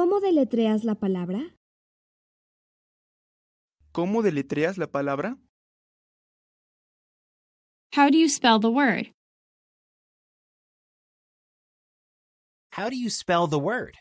¿Cómo deletreas la palabra? ¿Cómo deletreas la palabra? How do you spell the word? How do you spell the word?